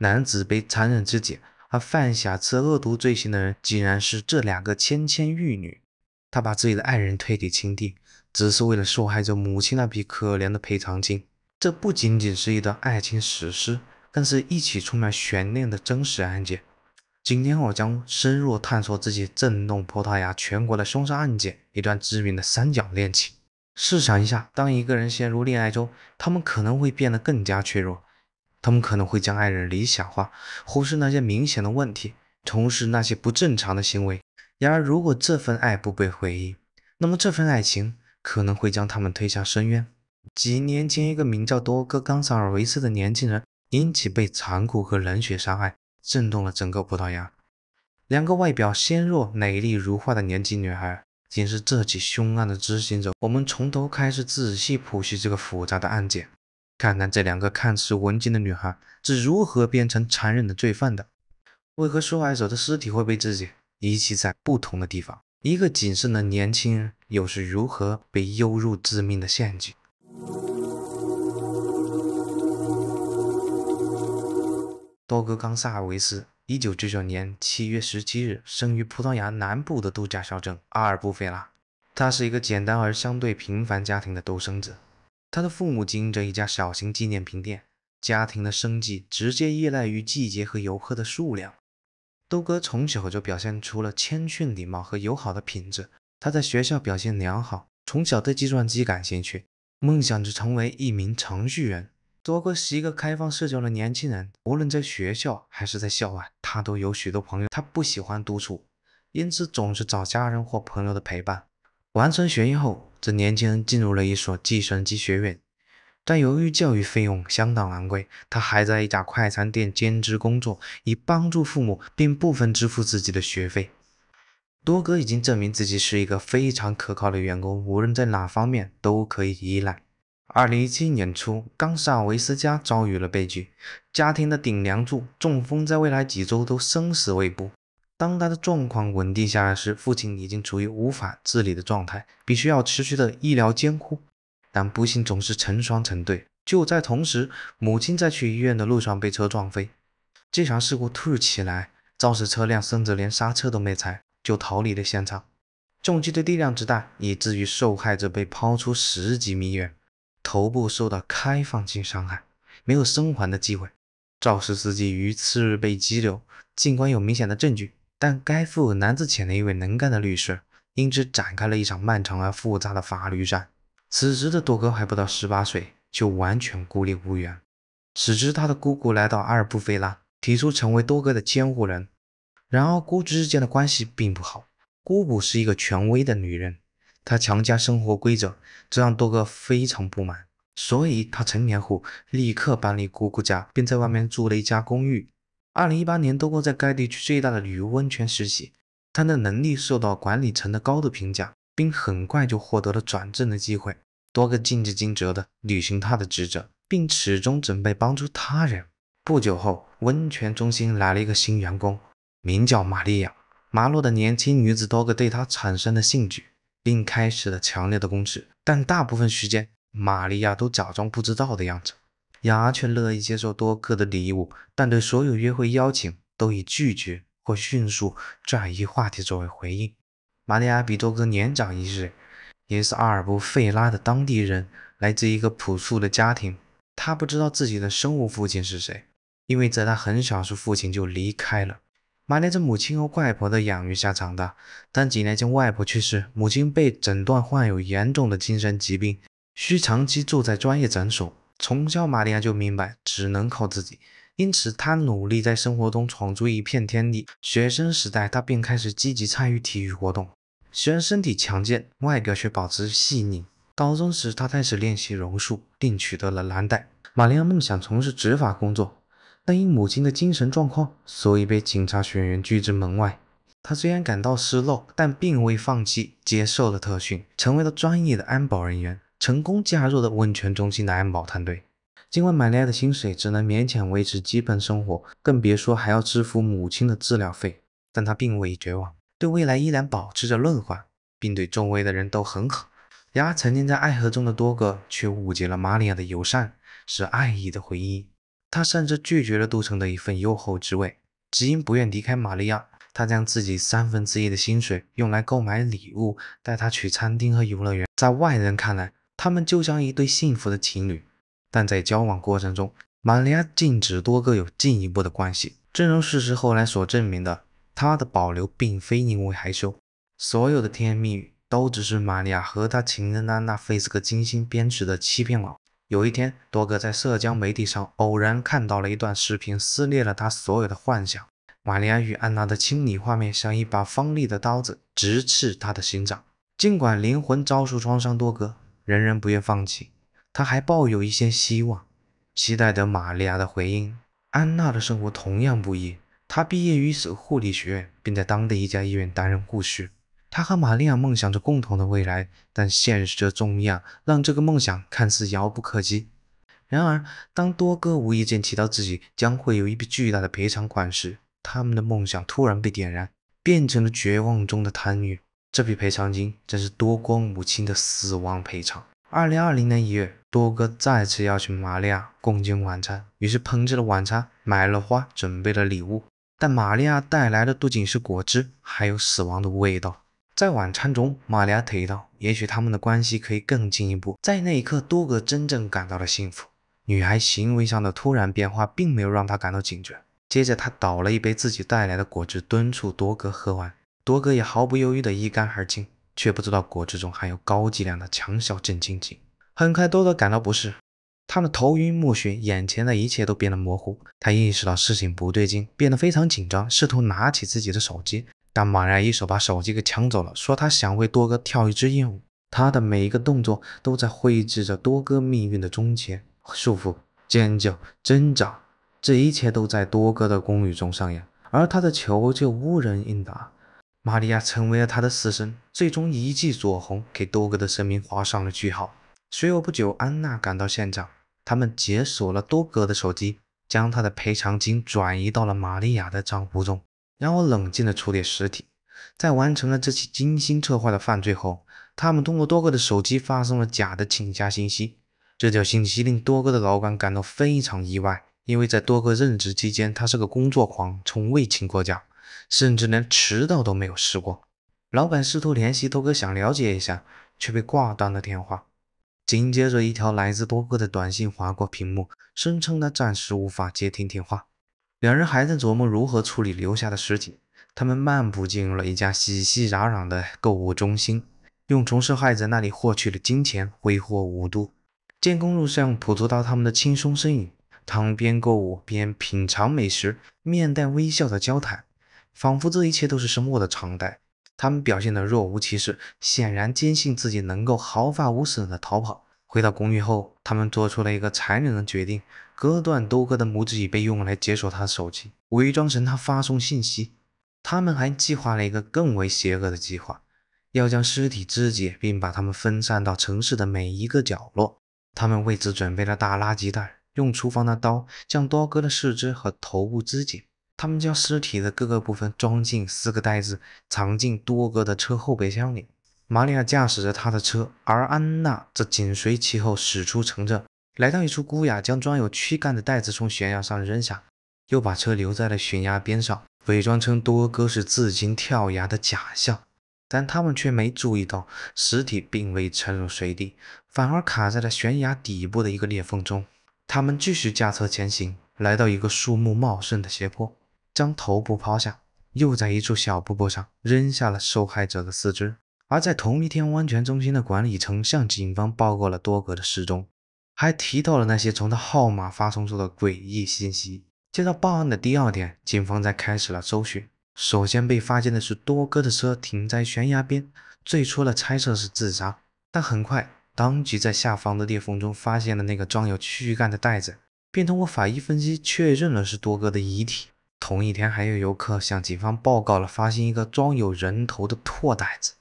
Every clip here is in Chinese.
男子被残忍肢解，而犯下此恶毒罪行的人竟然是这两个芊芊玉女。他把自己的爱人推给亲弟，只是为了受害者母亲那笔可怜的赔偿金。这不仅仅是一段爱情史诗，更是一起充满悬念的真实案件。今天我将深入探索自己震动葡萄牙全国的凶杀案件，一段知名的三角恋情。试想一下，当一个人陷入恋爱中，他们可能会变得更加脆弱。他们可能会将爱人理想化，忽视那些明显的问题，重视那些不正常的行为。然而，如果这份爱不被回应，那么这份爱情可能会将他们推向深渊。几年前，一个名叫多哥·冈萨尔维斯的年轻人因其被残酷和冷血杀害，震动了整个葡萄牙。两个外表纤弱、美丽如画的年轻女孩，竟是这起凶案的执行者。我们从头开始仔细剖析这个复杂的案件。看看这两个看似文静的女孩是如何变成残忍的罪犯的？为何受害者的尸体会被自己遗弃在不同的地方？一个谨慎的年轻人又是如何被诱入致命的陷阱？多格冈萨维斯，一九九九年七月十七日生于葡萄牙南部的度假小镇阿尔布费拉，他是一个简单而相对平凡家庭的独生子。他的父母经营着一家小型纪念品店，家庭的生计直接依赖于季节和游客的数量。豆哥从小就表现出了谦逊、礼貌和友好的品质。他在学校表现良好，从小对计算机感兴趣，梦想着成为一名程序员。多哥是一个开放社交的年轻人，无论在学校还是在校外，他都有许多朋友。他不喜欢独处，因此总是找家人或朋友的陪伴。完成学业后，这年轻人进入了一所计算机学院，但由于教育费用相当昂贵，他还在一家快餐店兼职工作，以帮助父母并部分支付自己的学费。多哥已经证明自己是一个非常可靠的员工，无论在哪方面都可以依赖。二零一七年初，冈萨维斯家遭遇了悲剧，家庭的顶梁柱中风，在未来几周都生死未卜。当他的状况稳定下来时，父亲已经处于无法自理的状态，必须要持续的医疗监护。但不幸总是成双成对，就在同时，母亲在去医院的路上被车撞飞。这场事故突如其来，肇事车辆甚至连刹车都没踩就逃离了现场，重击的力量之大，以至于受害者被抛出十几米远，头部受到开放性伤害，没有生还的机会。肇事司机于次日被拘留，尽管有明显的证据。但该富男子请了一位能干的律师，因此展开了一场漫长而复杂的法律战。此时的多哥还不到十八岁，就完全孤立无援。此时他的姑姑来到阿尔布菲拉，提出成为多哥的监护人。然而姑侄之间的关系并不好，姑姑是一个权威的女人，她强加生活规则，这让多哥非常不满。所以他成年后立刻搬离姑姑家，并在外面租了一家公寓。二零一八年，多过在该地区最大的旅游温泉实习，他的能力受到管理层的高度评价，并很快就获得了转正的机会。多个尽职尽责的履行他的职责，并始终准备帮助他人。不久后，温泉中心来了一个新员工，名叫玛利亚。麻洛的年轻女子多个对她产生了兴趣，并开始了强烈的攻势，但大部分时间玛利亚都假装不知道的样子。雅却乐意接受多哥的礼物，但对所有约会邀请都以拒绝或迅速转移话题作为回应。玛利亚比多哥年长一岁，也是阿尔布费拉的当地人，来自一个朴素的家庭。他不知道自己的生物父亲是谁，因为在他很小时父亲就离开了。玛丽在母亲和外婆的养育下长大，但几年前外婆去世，母亲被诊断患有严重的精神疾病，需长期住在专业诊所。从小，玛利亚就明白只能靠自己，因此她努力在生活中闯出一片天地。学生时代，她便开始积极参与体育活动，虽然身体强健，外表却保持细腻。高中时，她开始练习柔术，并取得了蓝带。玛利亚梦想从事执法工作，但因母亲的精神状况，所以被警察学员拒之门外。她虽然感到失落，但并未放弃，接受了特训，成为了专业的安保人员。成功加入了温泉中心的安保团队，尽管玛利亚的薪水只能勉强维持基本生活，更别说还要支付母亲的治疗费，但她并未绝望，对未来依然保持着乐观，并对周围的人都很好。然而，曾经在爱河中的多哥却误解了玛利亚的友善，是爱意的回应。他甚至拒绝了杜城的一份优厚职位，只因不愿离开玛利亚。他将自己三分之一的薪水用来购买礼物，带她去餐厅和游乐园。在外人看来，他们就像一对幸福的情侣，但在交往过程中，玛利亚禁止多哥有进一步的关系。正如事实后来所证明的，她的保留并非因为害羞，所有的甜言蜜语都只是玛利亚和她情人安娜费斯克精心编织的欺骗网。有一天，多哥在社交媒体上偶然看到了一段视频，撕裂了他所有的幻想。玛利亚与安娜的亲昵画面像一把锋利的刀子，直刺他的心脏。尽管灵魂遭受创伤，多哥仍然不愿放弃，他还抱有一些希望，期待着玛利亚的回应。安娜的生活同样不易，她毕业于护理学院，并在当地一家医院担任护士。她和玛利亚梦想着共同的未来，但现实的重压让这个梦想看似遥不可及。然而，当多哥无意间提到自己将会有一笔巨大的赔偿款时，他们的梦想突然被点燃，变成了绝望中的贪欲。这笔赔偿金真是多哥母亲的死亡赔偿。二零二零年一月，多哥再次要去玛利亚共进晚餐，于是烹制了晚餐，买了花，准备了礼物。但玛利亚带来的不仅是果汁，还有死亡的味道。在晚餐中，玛利亚提到，也许他们的关系可以更进一步。在那一刻，多哥真正感到了幸福。女孩行为上的突然变化，并没有让他感到警觉。接着，她倒了一杯自己带来的果汁，敦促多哥喝完。多哥也毫不犹豫的一干二净，却不知道果汁中含有高剂量的强效镇静剂。很快，多哥感到不适，他们头晕目眩，眼前的一切都变得模糊。他意识到事情不对劲，变得非常紧张，试图拿起自己的手机，但猛然一手把手机给抢走了，说他想为多哥跳一支艳舞。他的每一个动作都在绘制着多哥命运的终结，束缚、尖叫、挣扎，这一切都在多哥的公寓中上演，而他的求救无人应答。玛利亚成为了他的死神，最终一记左红给多格的生命画上了句号。随后不久，安娜赶到现场，他们解锁了多格的手机，将他的赔偿金转移到了玛利亚的账户中，然后冷静的处理尸体。在完成了这起精心策划的犯罪后，他们通过多哥的手机发送了假的请假信息。这条信息令多哥的老板感到非常意外，因为在多哥任职期间，他是个工作狂，从未请过假。甚至连迟到都没有试过。老板试图联系多哥，想了解一下，却被挂断了电话。紧接着，一条来自多哥的短信划过屏幕，声称他暂时无法接听电话。两人还在琢磨如何处理留下的尸体。他们漫步进入了一家熙熙攘攘的购物中心，用从受害者那里获取的金钱挥霍无度。监控录像捕捉到他们的轻松身影，他们边购物边品尝美食，面带微笑的交谈。仿佛这一切都是生活的常态，他们表现得若无其事，显然坚信自己能够毫发无损地逃跑。回到公寓后，他们做出了一个残忍的决定，割断多哥的拇指以备用来解锁他的手机，伪装成他发送信息。他们还计划了一个更为邪恶的计划，要将尸体肢解，并把他们分散到城市的每一个角落。他们为此准备了大垃圾袋，用厨房的刀将多哥的四肢和头部肢解。他们将尸体的各个部分装进四个袋子，藏进多哥的车后备箱里。玛利亚驾驶着他的车，而安娜则紧随其后，驶出城镇，来到一处孤崖，将装有躯干的袋子从悬崖上扔下，又把车留在了悬崖边上，伪装成多哥是自行跳崖的假象。但他们却没注意到，尸体并未沉入水底，反而卡在了悬崖底部的一个裂缝中。他们继续驾车前行，来到一个树木茂盛的斜坡。将头部抛下，又在一处小瀑布上扔下了受害者的四肢。而在同一天，温泉中心的管理层向警方报告了多格的失踪，还提到了那些从他号码发送出的诡异信息。接到报案的第二天，警方才开始了搜寻。首先被发现的是多哥的车停在悬崖边，最初的猜测是自杀，但很快，当即在下方的裂缝中发现了那个装有躯干的袋子，并通过法医分析确认了是多哥的遗体。同一天，还有游客向警方报告了发现一个装有人头的破袋子。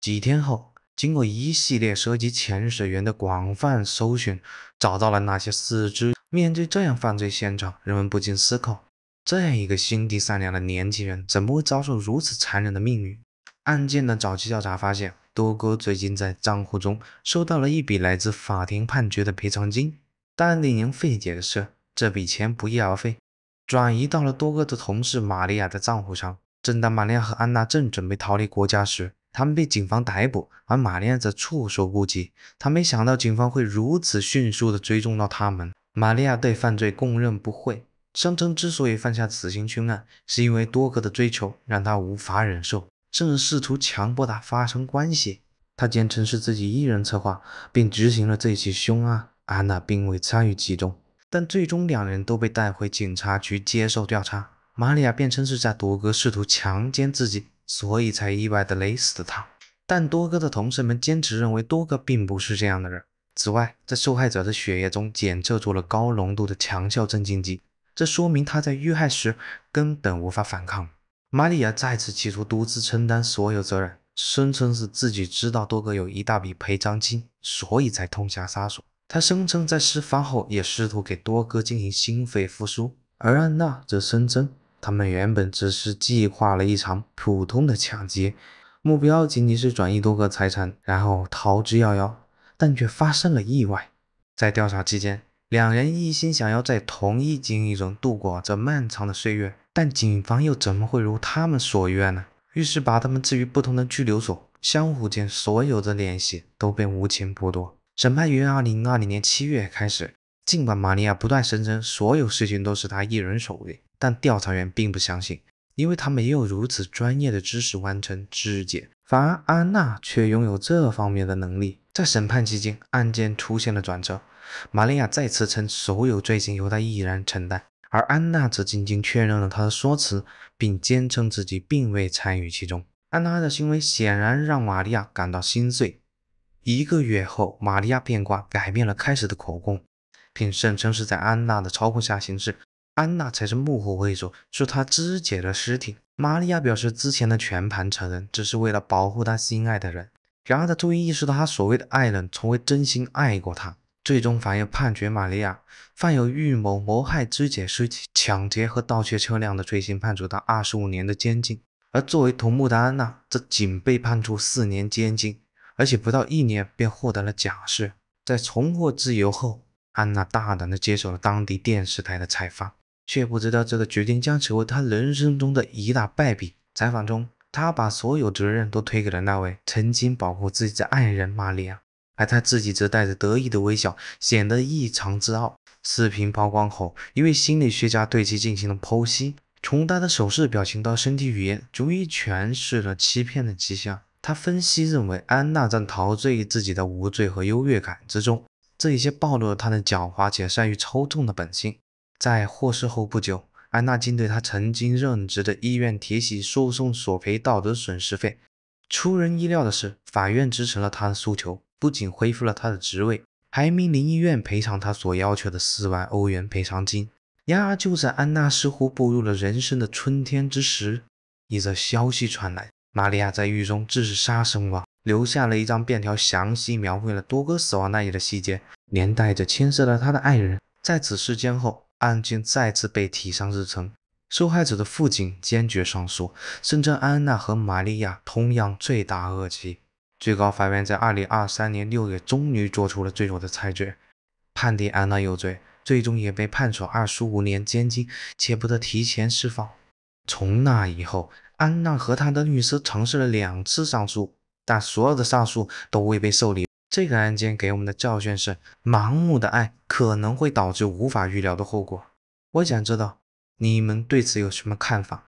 几天后，经过一系列涉及潜水员的广泛搜寻，找到了那些四肢。面对这样犯罪现场，人们不禁思考，这样一个心地善良的年轻人，怎么会遭受如此残忍的命运？案件的早期调查发现，多哥最近在账户中收到了一笔来自法庭判决的赔偿金，但令人费解的是，这笔钱不翼而飞。转移到了多哥的同事玛利亚的账户上。正当玛利亚和安娜正准备逃离国家时，他们被警方逮捕，而玛利亚则措手不及，他没想到警方会如此迅速的追踪到他们。玛利亚对犯罪供认不讳，声称之所以犯下此刑凶案，是因为多哥的追求让他无法忍受，甚至试图强迫他发生关系。他坚称是自己一人策划并执行了这起凶案，安娜并未参与其中。但最终两人都被带回警察局接受调查。玛利亚辩称是在多哥试图强奸自己，所以才意外的勒死了他。但多哥的同事们坚持认为多哥并不是这样的人。此外，在受害者的血液中检测出了高浓度的强效镇静剂，这说明他在遇害时根本无法反抗。玛利亚再次企图独自承担所有责任，声称是自己知道多哥有一大笔赔偿金，所以才痛下杀手。他声称在事发后也试图给多哥进行心肺复苏，而安娜则声称他们原本只是计划了一场普通的抢劫，目标仅仅是转移多哥财产，然后逃之夭夭，但却发生了意外。在调查期间，两人一心想要在同一监狱中度过这漫长的岁月，但警方又怎么会如他们所愿呢？于是把他们置于不同的拘留所，相互间所有的联系都被无情剥夺。审判于二零二零年七月开始，尽管玛利亚不断声称所有事情都是她一人所为，但调查员并不相信，因为她没有如此专业的知识完成肢解，反而安娜却拥有这方面的能力。在审判期间，案件出现了转折，玛利亚再次称所有罪行由她一人承担，而安娜则仅仅确认了她的说辞，并坚称自己并未参与其中。安娜的行为显然让玛利亚感到心碎。一个月后，玛利亚变卦，改变了开始的口供，并声称是在安娜的操控下行事，安娜才是幕后黑手，是她肢解了尸体。玛利亚表示之前的全盘承认只是为了保护她心爱的人，然而她终于意识到她所谓的爱人从未真心爱过她。最终法院判决玛利亚犯有预谋谋害、肢解尸体、抢劫和盗窃车辆的罪行，判处她二十五年的监禁。而作为同目的安娜则仅被判处四年监禁。而且不到一年便获得了假释，在重获自由后，安娜大胆地接受了当地电视台的采访，却不知道这个决定将成为她人生中的一大败笔。采访中，她把所有责任都推给了那位曾经保护自己的爱人玛利亚，而她自己则带着得意的微笑，显得异常自傲。视频曝光后，一位心理学家对其进行了剖析，从他的手势、表情到身体语言，逐一诠释了欺骗的迹象。他分析认为，安娜正陶醉于自己的无罪和优越感之中，这一些暴露了她的狡猾且善于操纵的本性。在获释后不久，安娜竟对她曾经任职的医院提起诉讼，索赔道德损失费。出人意料的是，法院支持了她的诉求，不仅恢复了她的职位，还命令医院赔偿她所要求的四万欧元赔偿金。然而，就在安娜似乎步入了人生的春天之时，一则消息传来。玛利亚在狱中自使杀身亡，留下了一张便条，详细描绘了多哥死亡那夜的细节，连带着牵涉了他的爱人。在此事件后，案件再次被提上日程，受害者的父亲坚决上诉，声称安娜和玛利亚同样罪大恶极。最高法院在二零二三年六月终于做出了最终的裁决，判定安娜有罪，最终也被判处二十五年监禁，且不得提前释放。从那以后。安娜和她的律师尝试了两次上诉，但所有的上诉都未被受理。这个案件给我们的教训是，盲目的爱可能会导致无法预料的后果。我想知道你们对此有什么看法？